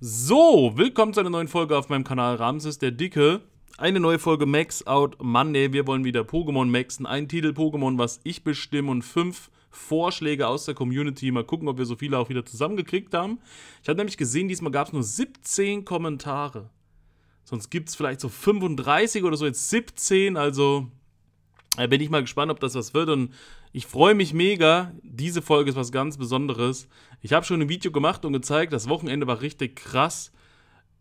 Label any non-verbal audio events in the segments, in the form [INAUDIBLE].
So, willkommen zu einer neuen Folge auf meinem Kanal Ramses der Dicke. Eine neue Folge Max Out Monday. Wir wollen wieder Pokémon maxen. Ein Titel Pokémon, was ich bestimme und fünf Vorschläge aus der Community. Mal gucken, ob wir so viele auch wieder zusammengekriegt haben. Ich habe nämlich gesehen, diesmal gab es nur 17 Kommentare. Sonst gibt es vielleicht so 35 oder so, jetzt 17. Also äh, bin ich mal gespannt, ob das was wird. Und ich freue mich mega. Diese Folge ist was ganz Besonderes. Ich habe schon ein Video gemacht und gezeigt, das Wochenende war richtig krass.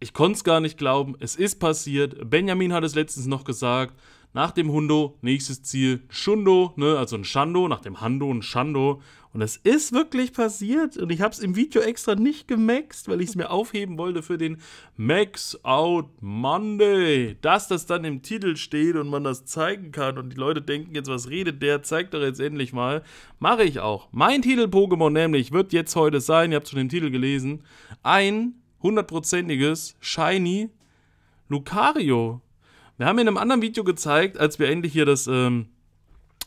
Ich konnte es gar nicht glauben. Es ist passiert. Benjamin hat es letztens noch gesagt. Nach dem Hundo, nächstes Ziel, Schundo, ne? also ein Schando, nach dem Hando ein Schando. Und es ist wirklich passiert. Und ich habe es im Video extra nicht gemaxt, weil ich es mir aufheben wollte für den Max Out Monday. Dass das dann im Titel steht und man das zeigen kann und die Leute denken jetzt, was redet der? Zeigt doch jetzt endlich mal. Mache ich auch. Mein Titel Pokémon nämlich wird jetzt heute sein, ihr habt schon den Titel gelesen, ein hundertprozentiges Shiny Lucario. Wir haben in einem anderen Video gezeigt, als wir endlich hier das... Ähm,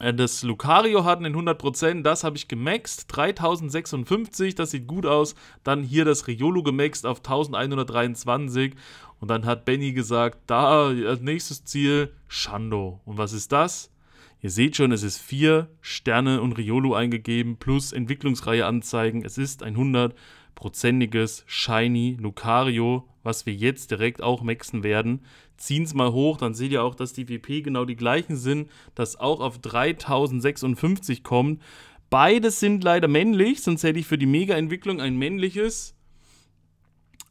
äh, das Lucario hat einen 100%, das habe ich gemaxt, 3056, das sieht gut aus. Dann hier das Riolo gemaxt auf 1123 und dann hat Benny gesagt, da äh, als nächstes Ziel Shando. Und was ist das? Ihr seht schon, es ist 4 Sterne und Riolo eingegeben plus Entwicklungsreihe anzeigen. Es ist ein 100 prozentiges Shiny Lucario, was wir jetzt direkt auch maxen werden. Ziehen es mal hoch, dann seht ihr auch, dass die WP genau die gleichen sind, dass auch auf 3056 kommt. Beide sind leider männlich, sonst hätte ich für die Mega-Entwicklung ein männliches,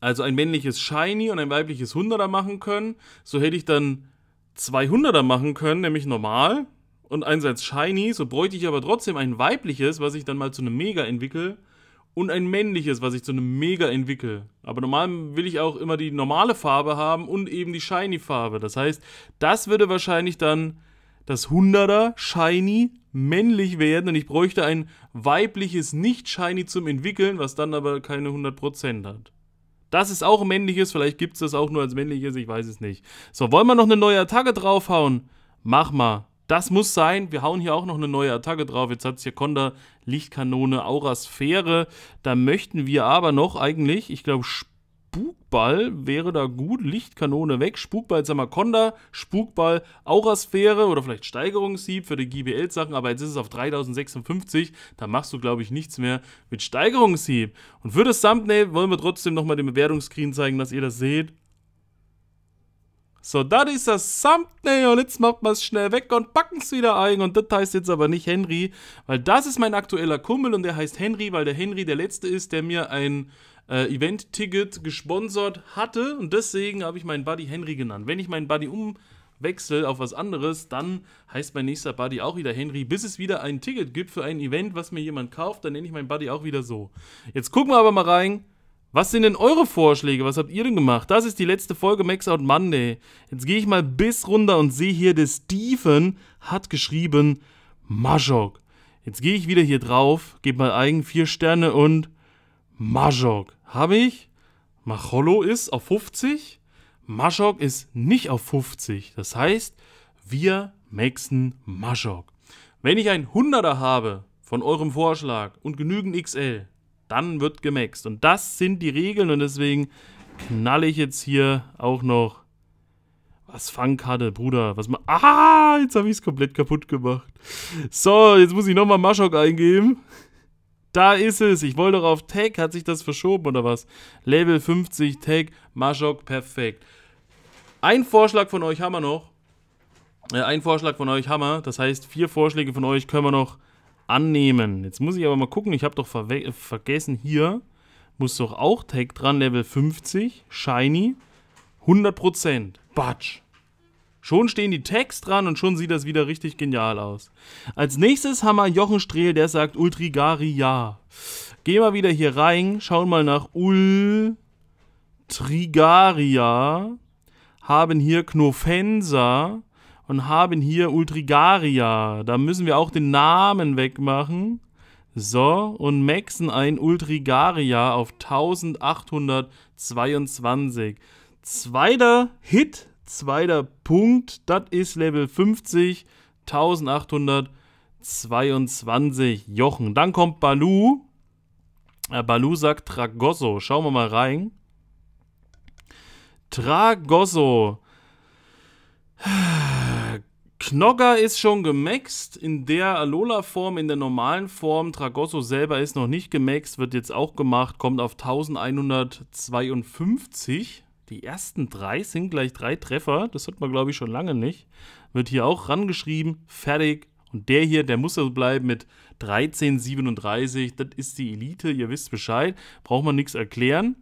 also ein männliches Shiny und ein weibliches 100er machen können. So hätte ich dann 200er machen können, nämlich normal und eins Shiny. So bräuchte ich aber trotzdem ein weibliches, was ich dann mal zu einem Mega entwickle und ein männliches, was ich zu einem Mega entwickle. Aber normal will ich auch immer die normale Farbe haben und eben die Shiny Farbe. Das heißt, das würde wahrscheinlich dann das 100er Shiny männlich werden und ich bräuchte ein weibliches Nicht-Shiny zum Entwickeln, was dann aber keine 100% hat. Das ist auch männliches, vielleicht gibt es das auch nur als männliches, ich weiß es nicht. So, wollen wir noch eine neue Attacke draufhauen? Mach mal. Das muss sein. Wir hauen hier auch noch eine neue Attacke drauf. Jetzt hat es hier Konda, Lichtkanone, Aurasphäre. Da möchten wir aber noch eigentlich, ich glaube, Spukball wäre da gut. Lichtkanone weg. Spukball, jetzt haben wir Konda, Spukball, Aurasphäre oder vielleicht Steigerungshieb für die GBL-Sachen. Aber jetzt ist es auf 3056. Da machst du, glaube ich, nichts mehr mit Steigerungshieb. Und für das Thumbnail wollen wir trotzdem nochmal den Bewertungsscreen zeigen, dass ihr das seht. So, das ist das Thumbnail und jetzt macht man es schnell weg und packen es wieder ein. Und das heißt jetzt aber nicht Henry, weil das ist mein aktueller Kumpel und der heißt Henry, weil der Henry der letzte ist, der mir ein äh, Event-Ticket gesponsert hatte. Und deswegen habe ich meinen Buddy Henry genannt. Wenn ich meinen Buddy umwechsel auf was anderes, dann heißt mein nächster Buddy auch wieder Henry, bis es wieder ein Ticket gibt für ein Event, was mir jemand kauft, dann nenne ich meinen Buddy auch wieder so. Jetzt gucken wir aber mal rein, was sind denn eure Vorschläge? Was habt ihr denn gemacht? Das ist die letzte Folge Max Out Monday. Jetzt gehe ich mal bis runter und sehe hier, der Steven hat geschrieben Majok. Jetzt gehe ich wieder hier drauf, gebe mal eigen 4 Sterne und Majok. Habe ich? Macholo ist auf 50. Majok ist nicht auf 50. Das heißt, wir maxen Majok. Wenn ich ein 100er habe von eurem Vorschlag und genügend XL, dann wird gemaxt. Und das sind die Regeln und deswegen knalle ich jetzt hier auch noch was Fangkarte, Bruder, was man. Ah, jetzt habe ich es komplett kaputt gemacht. So, jetzt muss ich nochmal Maschok eingeben. Da ist es. Ich wollte doch auf Tag. Hat sich das verschoben oder was? Level 50, Tag, Maschok, perfekt. Ein Vorschlag von euch haben wir noch. Äh, ein Vorschlag von euch haben wir. Das heißt, vier Vorschläge von euch können wir noch annehmen. Jetzt muss ich aber mal gucken, ich habe doch ver äh, vergessen, hier muss doch auch Tag dran, Level 50, Shiny, 100%, Batsch. Schon stehen die Tags dran und schon sieht das wieder richtig genial aus. Als nächstes haben wir Jochen Strehl, der sagt Ultrigari ja. Gehen wir wieder hier rein, schauen mal nach Ultrigaria, haben hier Knofensa, und haben hier Ultrigaria. Da müssen wir auch den Namen wegmachen. So, und maxen ein Ultrigaria auf 1822. Zweiter Hit, zweiter Punkt, das ist Level 50, 1822. Jochen. Dann kommt Balu. Äh, Balu sagt Tragosso. Schauen wir mal rein. Tragosso. Knogger ist schon gemaxt in der Alola-Form, in der normalen Form. Tragosso selber ist noch nicht gemaxt, wird jetzt auch gemacht, kommt auf 1152. Die ersten drei sind gleich drei Treffer. Das hat man, glaube ich, schon lange nicht. Wird hier auch rangeschrieben, fertig. Und der hier, der muss so also bleiben mit 1337. Das ist die Elite, ihr wisst Bescheid. Braucht man nichts erklären.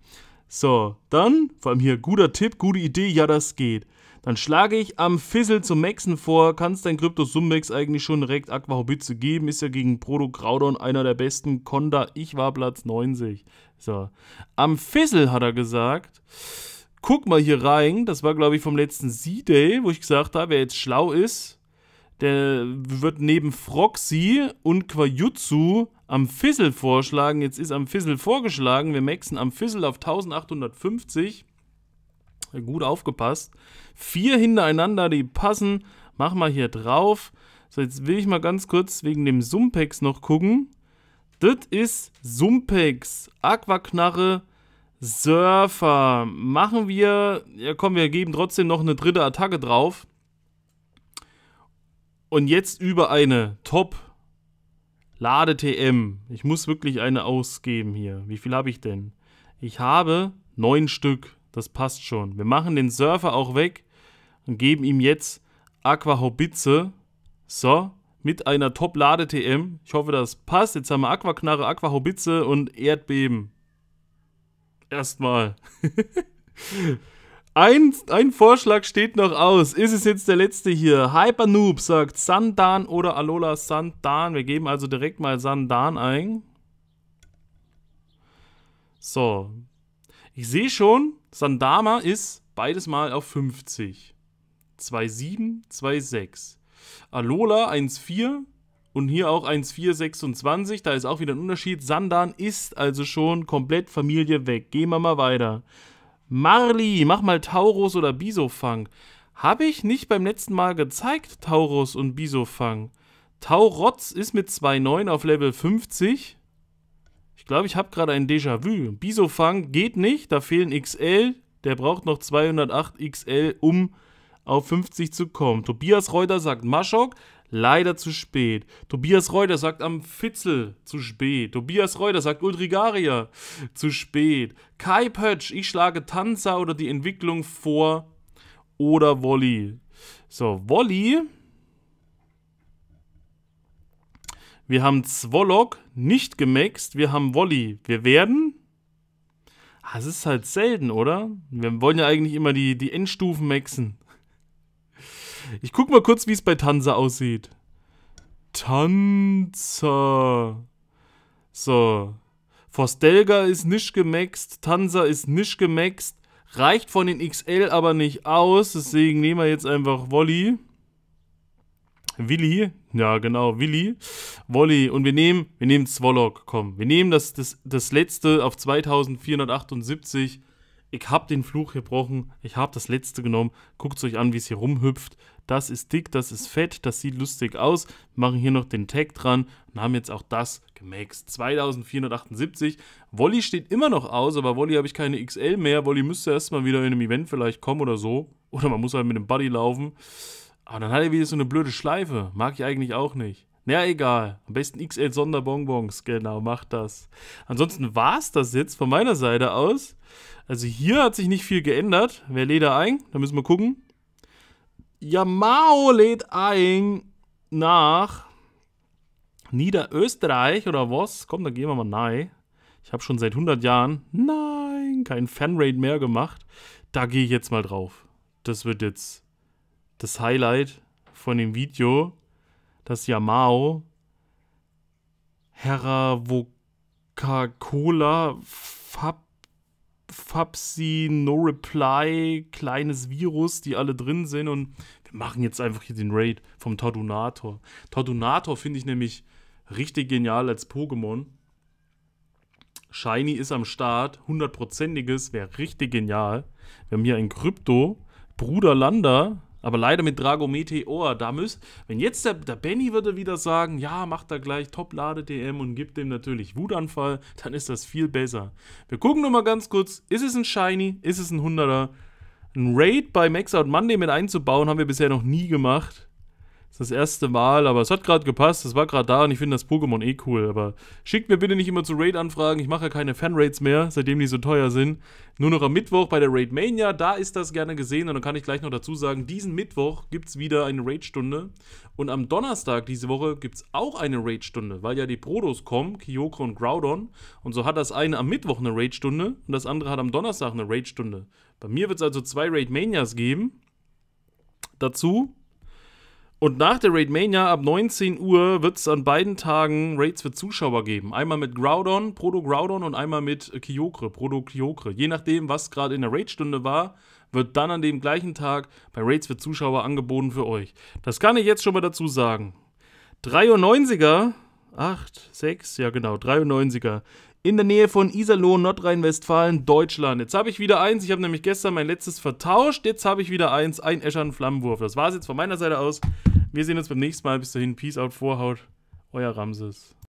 So, dann, vor allem hier, guter Tipp, gute Idee, ja, das geht. Dann schlage ich am Fizzle zum Maxen vor. Kannst dein Krypto-Summex eigentlich schon direkt Aqua Hobbitze geben? Ist ja gegen Proto Graudon einer der besten Konda. Ich war Platz 90. So. Am Fizzle hat er gesagt. Guck mal hier rein. Das war, glaube ich, vom letzten Z-Day, wo ich gesagt habe, wer jetzt schlau ist, der wird neben Froxy und Quajutsu am Fizzle vorschlagen. Jetzt ist am Fizzle vorgeschlagen. Wir maxen am Fizzle auf 1850. Gut aufgepasst. Vier hintereinander, die passen. Mach mal hier drauf. So, jetzt will ich mal ganz kurz wegen dem Sumpex noch gucken. Das ist Sumpex, Aquaknarre, Surfer. Machen wir, ja komm, wir geben trotzdem noch eine dritte Attacke drauf. Und jetzt über eine Top Lade TM. Ich muss wirklich eine ausgeben hier. Wie viel habe ich denn? Ich habe neun Stück. Das passt schon. Wir machen den Surfer auch weg und geben ihm jetzt Aqua Hobitze. So, mit einer Top-Lade-TM. Ich hoffe, das passt. Jetzt haben wir Aquaknarre, Aquahobitze und Erdbeben. Erstmal. [LAUGHS] ein, ein Vorschlag steht noch aus. Ist es jetzt der letzte hier? Hypernoob sagt Sandan oder Alola Sandan. Wir geben also direkt mal Sandan ein. So, ich sehe schon, Sandama ist beides mal auf 50. 2,7, 2,6. Alola 1,4 und hier auch 1,4, 26. Da ist auch wieder ein Unterschied. Sandan ist also schon komplett Familie weg. Gehen wir mal weiter. Marli, mach mal Taurus oder Bisofang. Habe ich nicht beim letzten Mal gezeigt, Taurus und Bisofang. Taurotz ist mit 2,9 auf Level 50 glaube, ich habe gerade ein Déjà-vu. Bisofang geht nicht, da fehlen XL. Der braucht noch 208 XL, um auf 50 zu kommen. Tobias Reuter sagt Maschok, leider zu spät. Tobias Reuter sagt am Fitzel zu spät. Tobias Reuter sagt Ultrigaria zu spät. Kai Pötsch, ich schlage Tanzer oder die Entwicklung vor oder Wolli. So, Wolli. Wir haben Zwollock, nicht gemaxt, wir haben Wolli. Wir werden. Das ah, ist halt selten, oder? Wir wollen ja eigentlich immer die, die Endstufen maxen. Ich guck mal kurz, wie es bei Tanzer aussieht. Tanzer. So. Forstelga ist nicht gemaxt, Tanzer ist nicht gemaxt. Reicht von den XL aber nicht aus, deswegen nehmen wir jetzt einfach Wolli. Willi, ja genau, Willi, Wolli und wir nehmen, wir nehmen Zwollock, komm, wir nehmen das, das, das letzte auf 2478. Ich hab den Fluch gebrochen, ich hab das letzte genommen. Guckt euch an, wie es hier rumhüpft. Das ist dick, das ist fett, das sieht lustig aus. Machen hier noch den Tag dran und haben jetzt auch das gemaxt. 2478. Wolli steht immer noch aus, aber Wolli habe ich keine XL mehr. Wolli müsste erstmal wieder in einem Event vielleicht kommen oder so. Oder man muss halt mit dem Buddy laufen. Aber ah, dann hat er wieder so eine blöde Schleife. Mag ich eigentlich auch nicht. Naja, egal. Am besten XL Sonderbonbons. Genau, macht das. Ansonsten war es das jetzt von meiner Seite aus. Also hier hat sich nicht viel geändert. Wer lädt da ein? Da müssen wir gucken. Yamao lädt ein nach Niederösterreich oder was? Komm, dann gehen wir mal nein. Ich habe schon seit 100 Jahren, nein, kein Fanraid mehr gemacht. Da gehe ich jetzt mal drauf. Das wird jetzt das Highlight von dem Video, dass Yamao Heravocacola Fab Fabsi, No Reply, kleines Virus, die alle drin sind und wir machen jetzt einfach hier den Raid vom Tordunator. Tordunator finde ich nämlich richtig genial als Pokémon. Shiny ist am Start, hundertprozentiges wäre richtig genial. Wir haben hier ein Krypto, Bruder Landa, aber leider mit Drago Meteor, da müsst, wenn jetzt der, der Benny würde wieder sagen, ja, macht da gleich Top-Lade-DM und gibt dem natürlich Wutanfall, dann ist das viel besser. Wir gucken nochmal ganz kurz, ist es ein Shiny, ist es ein 100er? Ein Raid bei Max Out Monday mit einzubauen, haben wir bisher noch nie gemacht. Das ist das erste Mal, aber es hat gerade gepasst, es war gerade da und ich finde das Pokémon eh cool. Aber schickt mir bitte nicht immer zu Raid-Anfragen, ich mache ja keine Fan-Raids mehr, seitdem die so teuer sind. Nur noch am Mittwoch bei der Raid Mania, da ist das gerne gesehen und dann kann ich gleich noch dazu sagen, diesen Mittwoch gibt es wieder eine Raid-Stunde. Und am Donnerstag diese Woche gibt es auch eine Raid-Stunde, weil ja die Protos kommen, Kyoko und Groudon. Und so hat das eine am Mittwoch eine Raid-Stunde und das andere hat am Donnerstag eine Raid-Stunde. Bei mir wird es also zwei Raid Manias geben. Dazu und nach der Raid Mania ab 19 Uhr wird es an beiden Tagen Raids für Zuschauer geben. Einmal mit Groudon, Proto Groudon und einmal mit Kyokre, Proto Kyokre. Je nachdem, was gerade in der Raid-Stunde war, wird dann an dem gleichen Tag bei Raids für Zuschauer angeboten für euch. Das kann ich jetzt schon mal dazu sagen. 93er, 8, 6, ja genau, 93er in der Nähe von Iserlohn, Nordrhein-Westfalen, Deutschland. Jetzt habe ich wieder eins. Ich habe nämlich gestern mein letztes vertauscht. Jetzt habe ich wieder eins. Ein Eschern Flammenwurf. Das war es jetzt von meiner Seite aus. Wir sehen uns beim nächsten Mal. Bis dahin. Peace out. Vorhaut. Euer Ramses.